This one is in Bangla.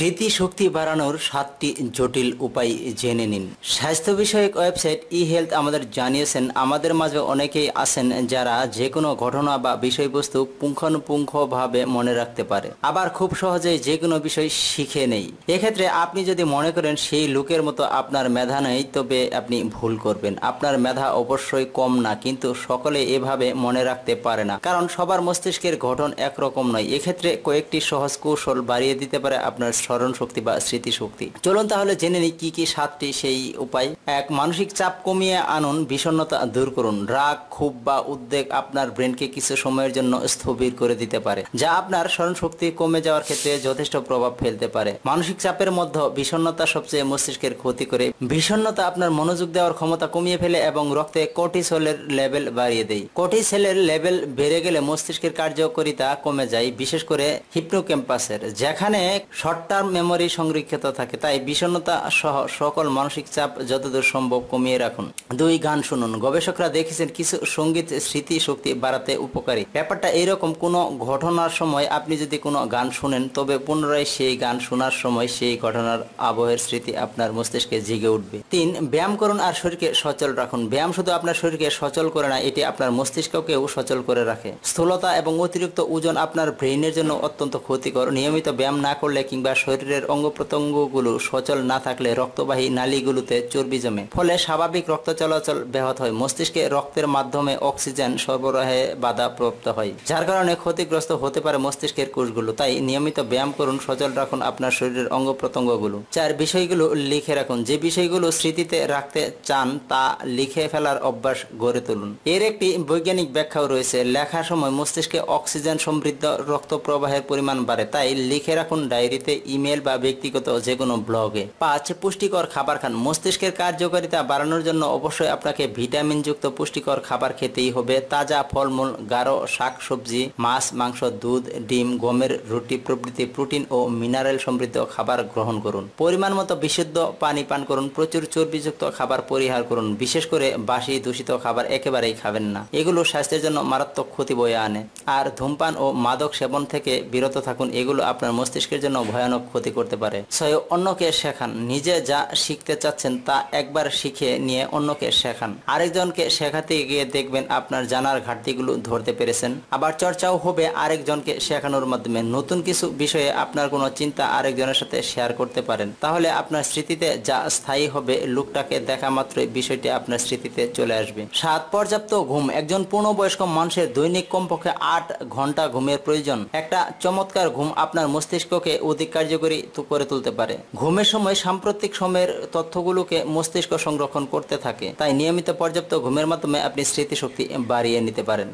স্মৃতিশক্তি বাড়ানোর সাতটি জটিল উপায় জেনে নিন স্বাস্থ্য বিষয়ক ওয়েবসাইট ই হেলথ আমাদের জানিয়েছেন আমাদের মাঝে অনেকেই আছেন যারা যে কোনো ঘটনা বা বিষয়বস্তু পুঙ্খানুপুঙ্খভাবে মনে রাখতে পারে আবার খুব সহজেই যে কোনো বিষয় শিখে নেই এক্ষেত্রে আপনি যদি মনে করেন সেই লোকের মতো আপনার মেধা নেই তবে আপনি ভুল করবেন আপনার মেধা অবশ্যই কম না কিন্তু সকলে এভাবে মনে রাখতে পারে না কারণ সবার মস্তিষ্কের গঠন একরকম নয় এক্ষেত্রে কয়েকটি সহজ কৌশল বাড়িয়ে দিতে পারে আপনার স্মরণ শক্তি বা স্মৃতিশক্তি চলুন তাহলে জেনে নিই কি কি সাতটি সেই উপায় এক মানসিক চাপ কমিয়ে আনুন বিষণ্ণতা দূর করুন রাগ খুব বা উদ্বেগ আপনার ব্রেনকে কিছু সময়ের জন্য স্থবির করে দিতে পারে যা আপনার স্মরণ শক্তি কমে যাওয়ার ক্ষেত্রে যথেষ্ট প্রভাব ফেলতে পারে মানসিক চাপের মধ্যে বিষণ্ণতা সবচেয়ে মস্তিষ্কের ক্ষতি করে বিষণ্ণতা আপনার মনোযোগ দেওয়ার ক্ষমতা কমিয়ে ফেলে এবং রক্তে কোর্টিসলের লেভেল বাড়িয়ে দেয় কোর্টিসেলের লেভেল বেড়ে গেলে মস্তিষ্কের কার্যকরিতা কমে যায় বিশেষ করে হিপনো ক্যাম্পাসের যেখানে শর্ট তার টার্ম মেমোরি সংরক্ষিত থাকে তাই বিষণ্নতা সহ সকল মানসিক চাপ যতদূর সম্ভব কমিয়ে রাখুন দুই গান শুনুন গবেষকরা দেখেছেন কিছু সঙ্গীত স্মৃতি শক্তি বাড়াতে উপকারী ব্যাপারটা এরকম কোন ঘটনার সময় আপনি যদি কোনো গান শুনেন তবে পুনরায় সেই গান শোনার সময় সেই ঘটনার আবহের স্মৃতি আপনার মস্তিষ্কে জেগে উঠবে তিন ব্যায়াম করুন আর শরীরকে সচল রাখুন ব্যায়াম শুধু আপনার শরীরকে সচল করে না এটি আপনার মস্তিষ্ককেও সচল করে রাখে স্থূলতা এবং অতিরিক্ত ওজন আপনার ব্রেইনের জন্য অত্যন্ত ক্ষতিকর নিয়মিত ব্যায়াম না করলে কিংবা শরীরের অঙ্গ প্রত্যঙ্গগুলো সচল না থাকলে রক্তবাহী নালীগুলোতে চর্বি জমে ফলে স্বাভাবিক রক্ত চলাচল ব্যাহত হয় মস্তিষ্কে রক্তের মাধ্যমে অক্সিজেন সরবরাহে প্রাপ্ত হয় যার কারণে ক্ষতিগ্রস্ত হতে পারে মস্তিষ্কের কোষগুলো তাই নিয়মিত ব্যায়াম করুন সচল রাখুন আপনার শরীরের অঙ্গ প্রত্যঙ্গগুলো চার বিষয়গুলো লিখে রাখুন যে বিষয়গুলো স্মৃতিতে রাখতে চান তা লিখে ফেলার অভ্যাস গড়ে তুলুন এর একটি বৈজ্ঞানিক ব্যাখ্যাও রয়েছে লেখার সময় মস্তিষ্কে অক্সিজেন সমৃদ্ধ রক্ত প্রবাহের পরিমাণ বাড়ে তাই লিখে রাখুন ডায়েরিতে ই ইমেল বা ব্যক্তিগত যে কোনো ব্লগে পাঁচ পুষ্টিকর খাবার খান মস্তিষ্কের কার্যকারিতা বাড়ানোর জন্য অবশ্যই আপনাকে ভিটামিন যুক্ত পুষ্টিকর খাবার খেতেই হবে তাজা ফলমূল গাঢ় শাক সবজি মাছ মাংস দুধ ডিম গমের রুটি প্রভৃতি প্রোটিন ও মিনারেল সমৃদ্ধ খাবার গ্রহণ করুন পরিমাণ মতো বিশুদ্ধ পানি পান করুন প্রচুর চর্বিযুক্ত খাবার পরিহার করুন বিশেষ করে বাসি দূষিত খাবার একেবারেই খাবেন না এগুলো স্বাস্থ্যের জন্য মারাত্মক ক্ষতি বয়ে আনে আর ধূমপান ও মাদক সেবন থেকে বিরত থাকুন এগুলো আপনার মস্তিষ্কের জন্য ভয়ানক ক্ষতি করতে পারে ছয় অন্যকে শেখান নিজে যা শিখতে চাচ্ছেন তা একবার শিখে নিয়ে অন্যকে শেখান আরেকজনকে শেখাতে গিয়ে দেখবেন আপনার জানার ঘাটতিগুলো ধরতে পেরেছেন আবার চর্চাও হবে আরেকজনকে শেখানোর মাধ্যমে নতুন কিছু বিষয়ে আপনার কোনো চিন্তা আরেকজনের সাথে শেয়ার করতে পারেন তাহলে আপনার স্মৃতিতে যা স্থায়ী হবে লোকটাকে দেখা মাত্রই বিষয়টি আপনার স্মৃতিতে চলে আসবে সাত পর্যাপ্ত ঘুম একজন পূর্ণবয়স্ক মানুষের দৈনিক কমপক্ষে আট ঘন্টা ঘুমের প্রয়োজন একটা চমৎকার ঘুম আপনার মস্তিষ্ককে অধিক কার্যকরী করে তুলতে পারে ঘুমের সময় সাম্প্রতিক সময়ের তথ্যগুলোকে মস্তিষ্ক সংরক্ষণ করতে থাকে তাই নিয়মিত পর্যাপ্ত ঘুমের মাধ্যমে আপনি স্মৃতিশক্তি বাড়িয়ে নিতে পারেন